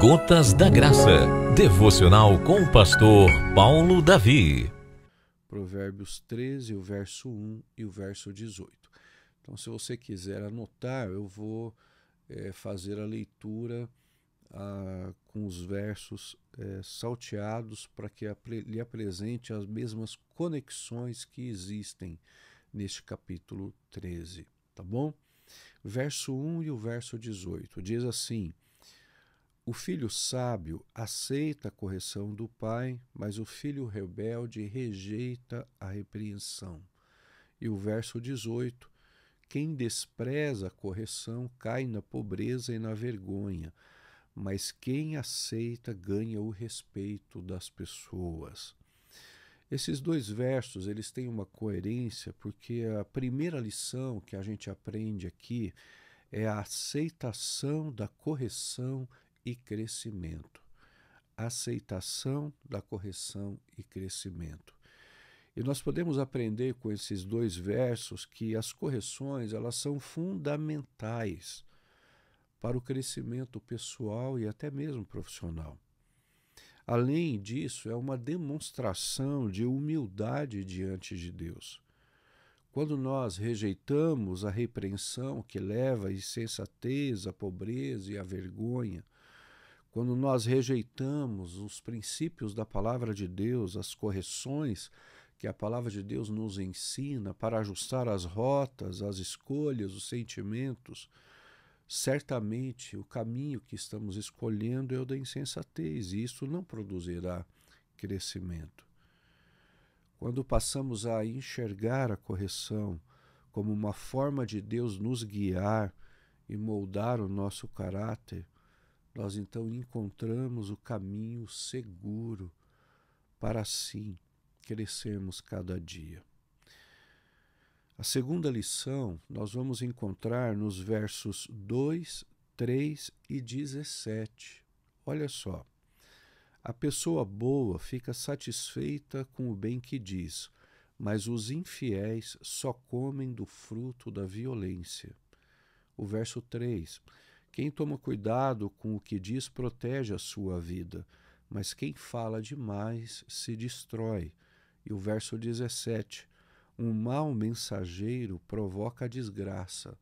Gotas da Graça, devocional com o pastor Paulo Davi. Provérbios 13, o verso 1 e o verso 18. Então, se você quiser anotar, eu vou é, fazer a leitura a, ah, com os versos é, salteados para que lhe apresente as mesmas conexões que existem neste capítulo 13, tá bom? verso 1 e o verso 18. Diz assim: O filho sábio aceita a correção do pai, mas o filho rebelde rejeita a repreensão. E o verso 18: Quem despreza a correção cai na pobreza e na vergonha, mas quem aceita ganha o respeito das pessoas. Esses dois versos, eles têm uma coerência, porque a primeira lição que a gente aprende aqui é a aceitação da correção e crescimento. Aceitação da correção e crescimento. E nós podemos aprender com esses dois versos que as correções, elas são fundamentais para o crescimento pessoal e até mesmo profissional. Além disso, é uma demonstração de humildade diante de Deus. Quando nós rejeitamos a repreensão que leva à insensatez, à pobreza e à vergonha, quando nós rejeitamos os princípios da palavra de Deus, as correções que a palavra de Deus nos ensina para ajustar as rotas, as escolhas, os sentimentos, certamente o caminho que estamos escolhendo é o da insensatez e isso não produzirá crescimento. Quando passamos a enxergar a correção como uma forma de Deus nos guiar e moldar o nosso caráter, nós então encontramos o caminho seguro para assim crescermos cada dia. A segunda lição nós vamos encontrar nos versos 2, 3 e 17. Olha só. A pessoa boa fica satisfeita com o bem que diz, mas os infiéis só comem do fruto da violência. O verso 3. Quem toma cuidado com o que diz protege a sua vida, mas quem fala demais se destrói. E o verso 17. Um mau mensageiro provoca a desgraça,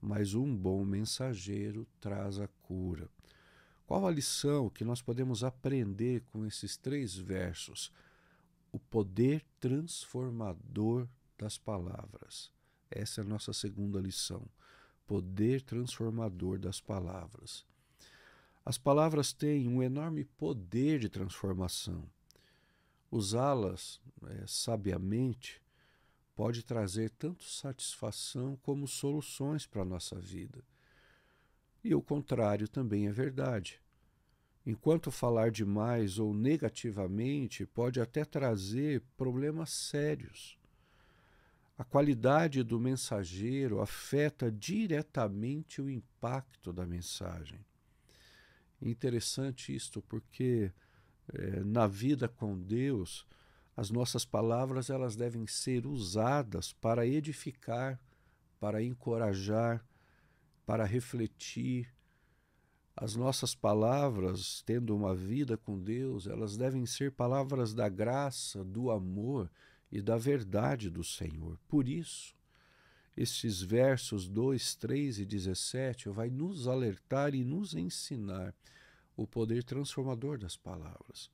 mas um bom mensageiro traz a cura. Qual a lição que nós podemos aprender com esses três versos? O poder transformador das palavras. Essa é a nossa segunda lição. Poder transformador das palavras. As palavras têm um enorme poder de transformação. Usá-las é, sabiamente pode trazer tanto satisfação como soluções para a nossa vida. E o contrário também é verdade. Enquanto falar demais ou negativamente pode até trazer problemas sérios. A qualidade do mensageiro afeta diretamente o impacto da mensagem. interessante isto porque é, na vida com Deus, as nossas palavras elas devem ser usadas para edificar, para encorajar, para refletir. As nossas palavras, tendo uma vida com Deus, elas devem ser palavras da graça, do amor e da verdade do Senhor. Por isso, esses versos 2, 3 e 17 vai nos alertar e nos ensinar o poder transformador das palavras.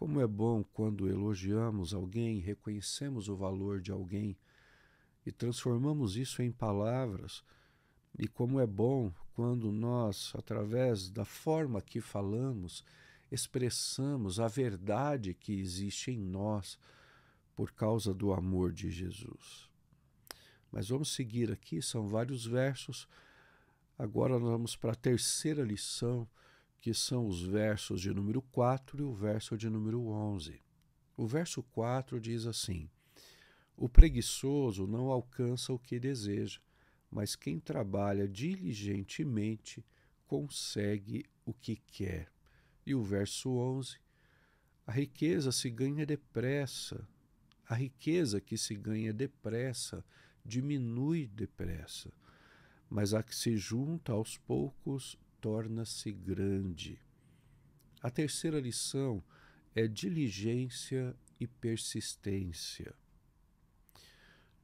Como é bom quando elogiamos alguém, reconhecemos o valor de alguém e transformamos isso em palavras. E como é bom quando nós, através da forma que falamos, expressamos a verdade que existe em nós por causa do amor de Jesus. Mas vamos seguir aqui, são vários versos. Agora nós vamos para a terceira lição que são os versos de número 4 e o verso de número 11. O verso 4 diz assim: O preguiçoso não alcança o que deseja, mas quem trabalha diligentemente consegue o que quer. E o verso 11: A riqueza se ganha depressa, a riqueza que se ganha depressa diminui depressa, mas a que se junta aos poucos torna-se grande. A terceira lição é diligência e persistência.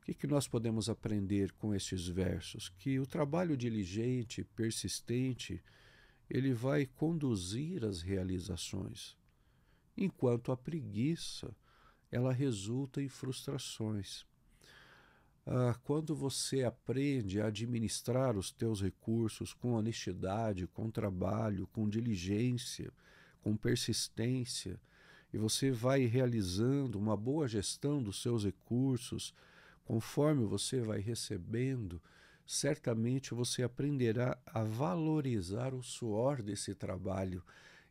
O que, que nós podemos aprender com estes versos? Que o trabalho diligente, persistente, ele vai conduzir as realizações, enquanto a preguiça ela resulta em frustrações. Ah, quando você aprende a administrar os teus recursos com honestidade, com trabalho, com diligência, com persistência, e você vai realizando uma boa gestão dos seus recursos, conforme você vai recebendo, certamente você aprenderá a valorizar o suor desse trabalho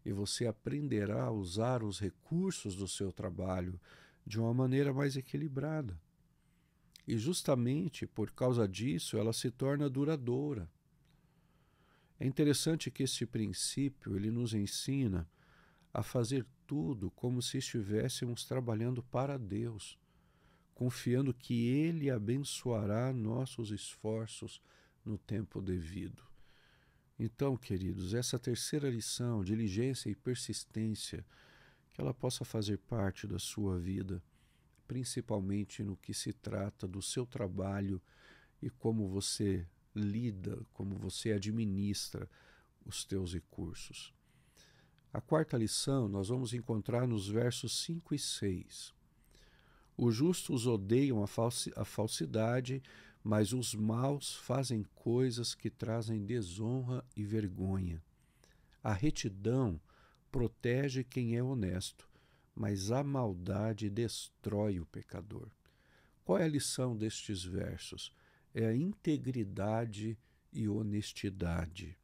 e você aprenderá a usar os recursos do seu trabalho de uma maneira mais equilibrada. E justamente por causa disso ela se torna duradoura. É interessante que esse princípio ele nos ensina a fazer tudo como se estivéssemos trabalhando para Deus, confiando que Ele abençoará nossos esforços no tempo devido. Então, queridos, essa terceira lição, diligência e persistência, que ela possa fazer parte da sua vida principalmente no que se trata do seu trabalho e como você lida, como você administra os teus recursos. A quarta lição nós vamos encontrar nos versos 5 e 6. Os justos odeiam a, falsi a falsidade, mas os maus fazem coisas que trazem desonra e vergonha. A retidão protege quem é honesto, mas a maldade destrói o pecador. Qual é a lição destes versos? É a integridade e honestidade.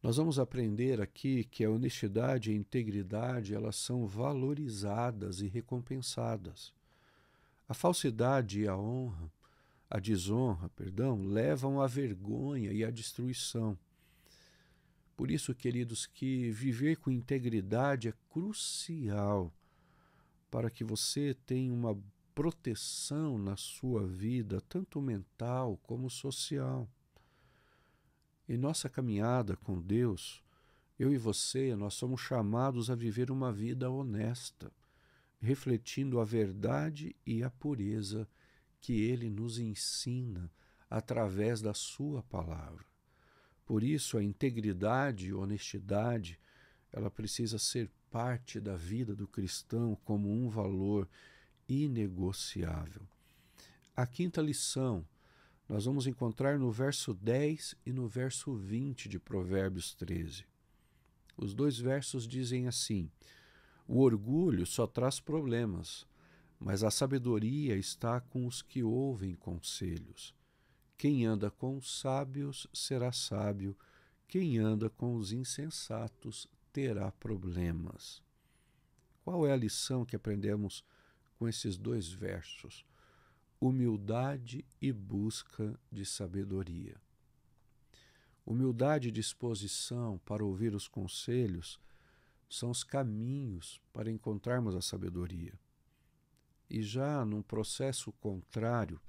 Nós vamos aprender aqui que a honestidade e a integridade elas são valorizadas e recompensadas. A falsidade e a honra, a desonra, perdão, levam à vergonha e à destruição. Por isso, queridos, que viver com integridade é crucial para que você tenha uma proteção na sua vida, tanto mental como social. Em nossa caminhada com Deus, eu e você, nós somos chamados a viver uma vida honesta, refletindo a verdade e a pureza que Ele nos ensina através da Sua palavra. Por isso, a integridade e honestidade ela precisa ser parte da vida do cristão como um valor inegociável. A quinta lição nós vamos encontrar no verso 10 e no verso 20 de Provérbios 13. Os dois versos dizem assim: O orgulho só traz problemas, mas a sabedoria está com os que ouvem conselhos. Quem anda com os sábios será sábio, quem anda com os insensatos terá problemas. Qual é a lição que aprendemos com esses dois versos? Humildade e busca de sabedoria. Humildade e disposição para ouvir os conselhos são os caminhos para encontrarmos a sabedoria. E já num processo contrário,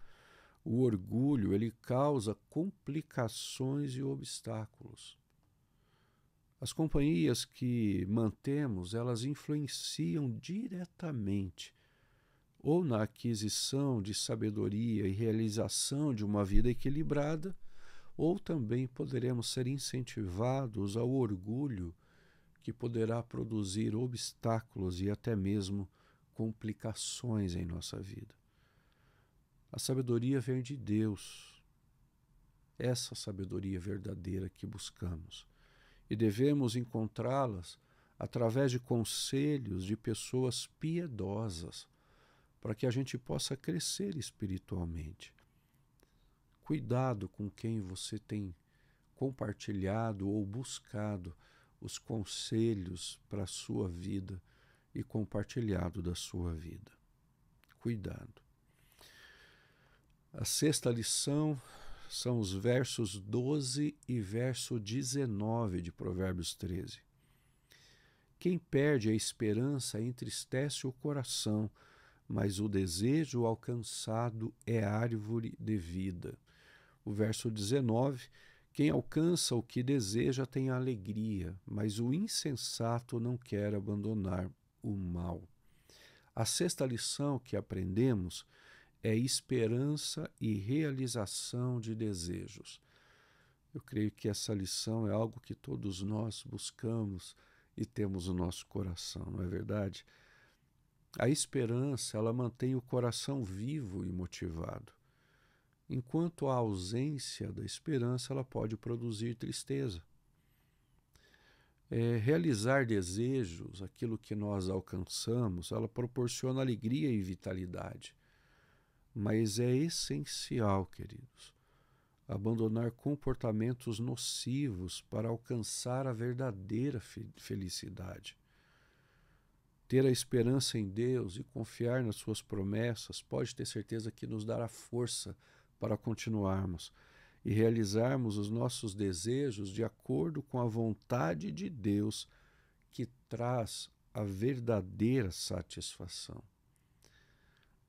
o orgulho ele causa complicações e obstáculos. As companhias que mantemos, elas influenciam diretamente ou na aquisição de sabedoria e realização de uma vida equilibrada, ou também poderemos ser incentivados ao orgulho que poderá produzir obstáculos e até mesmo complicações em nossa vida. A sabedoria vem de Deus. Essa sabedoria verdadeira que buscamos. E devemos encontrá-las através de conselhos de pessoas piedosas, para que a gente possa crescer espiritualmente. Cuidado com quem você tem compartilhado ou buscado os conselhos para a sua vida e compartilhado da sua vida. Cuidado. A sexta lição são os versos 12 e verso 19 de Provérbios 13. Quem perde a esperança entristece o coração, mas o desejo alcançado é árvore de vida. O verso 19: Quem alcança o que deseja tem alegria, mas o insensato não quer abandonar o mal. A sexta lição que aprendemos é esperança e realização de desejos. Eu creio que essa lição é algo que todos nós buscamos e temos no nosso coração, não é verdade? A esperança, ela mantém o coração vivo e motivado. Enquanto a ausência da esperança, ela pode produzir tristeza. É, realizar desejos, aquilo que nós alcançamos, ela proporciona alegria e vitalidade mas é essencial, queridos, abandonar comportamentos nocivos para alcançar a verdadeira felicidade. Ter a esperança em Deus e confiar nas Suas promessas pode ter certeza que nos dará força para continuarmos e realizarmos os nossos desejos de acordo com a vontade de Deus que traz a verdadeira satisfação.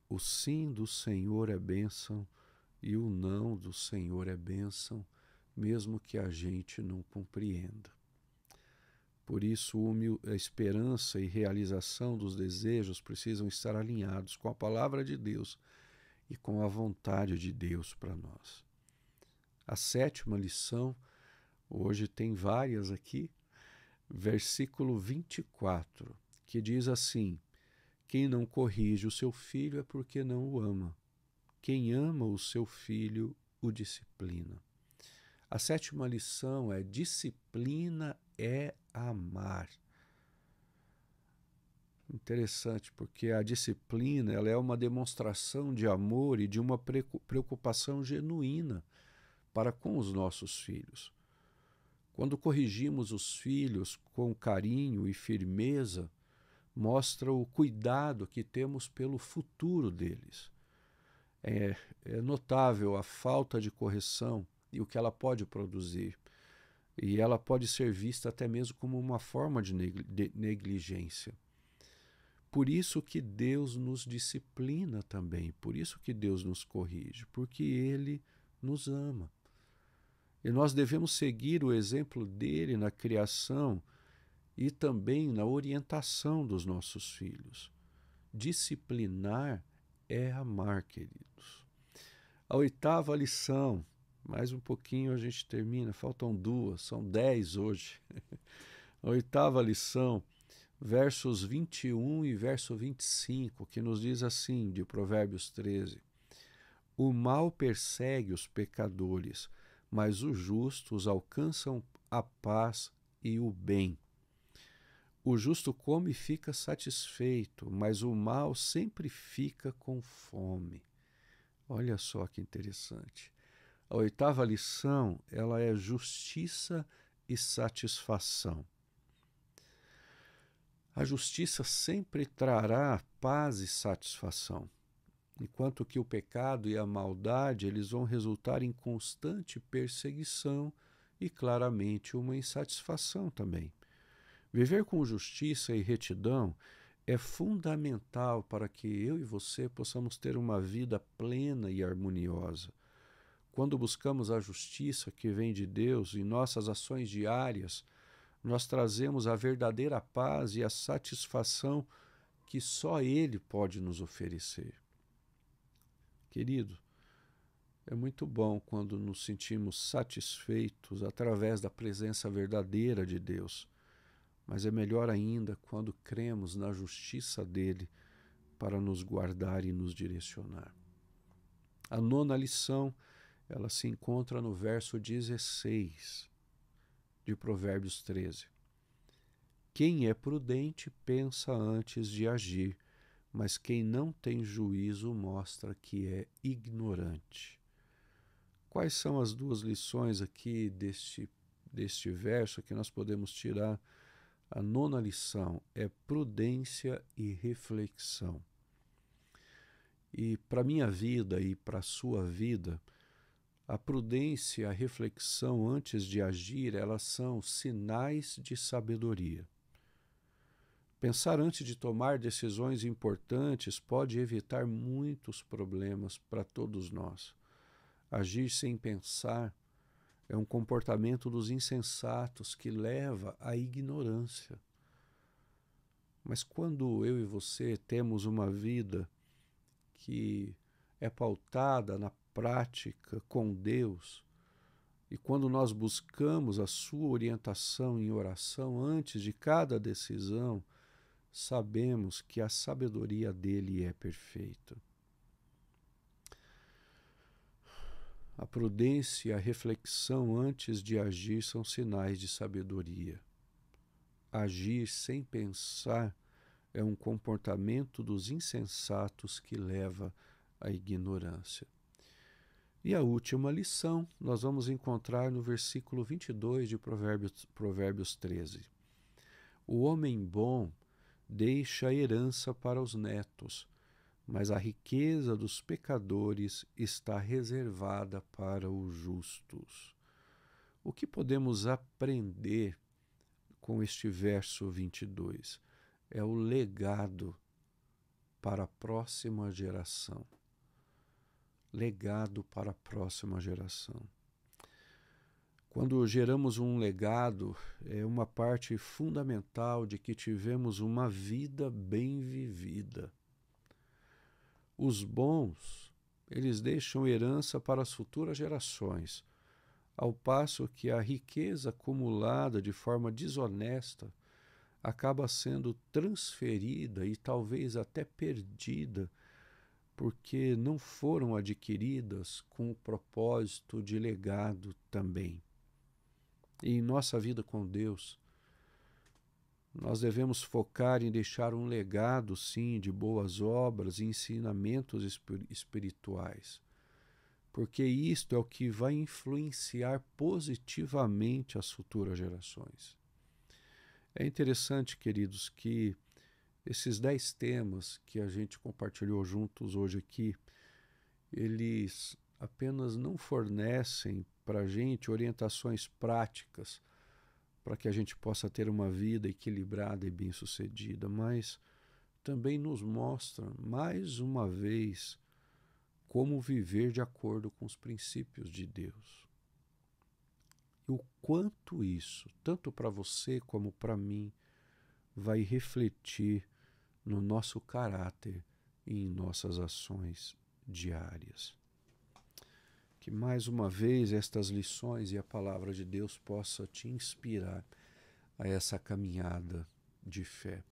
O sim do Senhor é bênção e o não do Senhor é bênção, mesmo que a gente não compreenda. Por isso, a esperança e realização dos desejos precisam estar alinhados com a palavra de Deus e com a vontade de Deus para nós. A sétima lição, hoje tem várias aqui, versículo 24, que diz assim: quem não corrige o seu filho é porque não o ama. Quem ama o seu filho o disciplina. A sétima lição é: disciplina é amar. Interessante, porque a disciplina ela é uma demonstração de amor e de uma preocupação genuína para com os nossos filhos. Quando corrigimos os filhos com carinho e firmeza, mostra o cuidado que temos pelo futuro deles. É, é, notável a falta de correção e o que ela pode produzir. E ela pode ser vista até mesmo como uma forma de negligência. Por isso que Deus nos disciplina também, por isso que Deus nos corrige, porque Ele nos ama. E nós devemos seguir o exemplo dele na criação e também na orientação dos nossos filhos. Disciplinar é amar, queridos. A oitava lição, mais um pouquinho a gente termina, faltam duas, são dez hoje. a oitava lição, versos 21 e verso 25, que nos diz assim, de Provérbios 13: O mal persegue os pecadores, mas os justos alcançam a paz e o bem. O justo come e fica satisfeito, mas o mal sempre fica com fome. Olha só que interessante. A oitava lição, ela é justiça e satisfação. A justiça sempre trará paz e satisfação, enquanto que o pecado e a maldade eles vão resultar em constante perseguição e claramente uma insatisfação também. Viver com justiça e retidão é fundamental para que eu e você possamos ter uma vida plena e harmoniosa. Quando buscamos a justiça que vem de Deus em nossas ações diárias, nós trazemos a verdadeira paz e a satisfação que só Ele pode nos oferecer. Querido, é muito bom quando nos sentimos satisfeitos através da presença verdadeira de Deus mas é melhor ainda quando cremos na justiça dele para nos guardar e nos direcionar. A nona lição, ela se encontra no verso 16 de Provérbios 13. Quem é prudente pensa antes de agir, mas quem não tem juízo mostra que é ignorante. Quais são as duas lições aqui deste, deste verso que nós podemos tirar a nona lição é prudência e reflexão. E para minha vida e para a sua vida, a prudência, a reflexão antes de agir, elas são sinais de sabedoria. Pensar antes de tomar decisões importantes pode evitar muitos problemas para todos nós. Agir sem pensar é um comportamento dos insensatos que leva à ignorância. Mas quando eu e você temos uma vida que é pautada na prática com Deus, e quando nós buscamos a sua orientação em oração antes de cada decisão, sabemos que a sabedoria dele é perfeita. A prudência e a reflexão antes de agir são sinais de sabedoria. Agir sem pensar é um comportamento dos insensatos que leva à ignorância. E a última lição nós vamos encontrar no versículo 22 de Provérbios, Provérbios 13. O homem bom deixa a herança para os netos, mas a riqueza dos pecadores está reservada para os justos. O que podemos aprender com este verso 22? É o legado para a próxima geração. Legado para a próxima geração. Quando geramos um legado, é uma parte fundamental de que tivemos uma vida bem vivida os bons, eles deixam herança para as futuras gerações, ao passo que a riqueza acumulada de forma desonesta acaba sendo transferida e talvez até perdida, porque não foram adquiridas com o propósito de legado também. E em nossa vida com Deus, nós devemos focar em deixar um legado, sim, de boas obras e ensinamentos espirituais, porque isto é o que vai influenciar positivamente as futuras gerações. É interessante, queridos, que esses dez temas que a gente compartilhou juntos hoje aqui, eles apenas não fornecem para a gente orientações práticas para que a gente possa ter uma vida equilibrada e bem-sucedida, mas também nos mostra mais uma vez como viver de acordo com os princípios de Deus. E o quanto isso, tanto para você como para mim, vai refletir no nosso caráter e em nossas ações diárias que mais uma vez estas lições e a palavra de Deus possa te inspirar a essa caminhada de fé.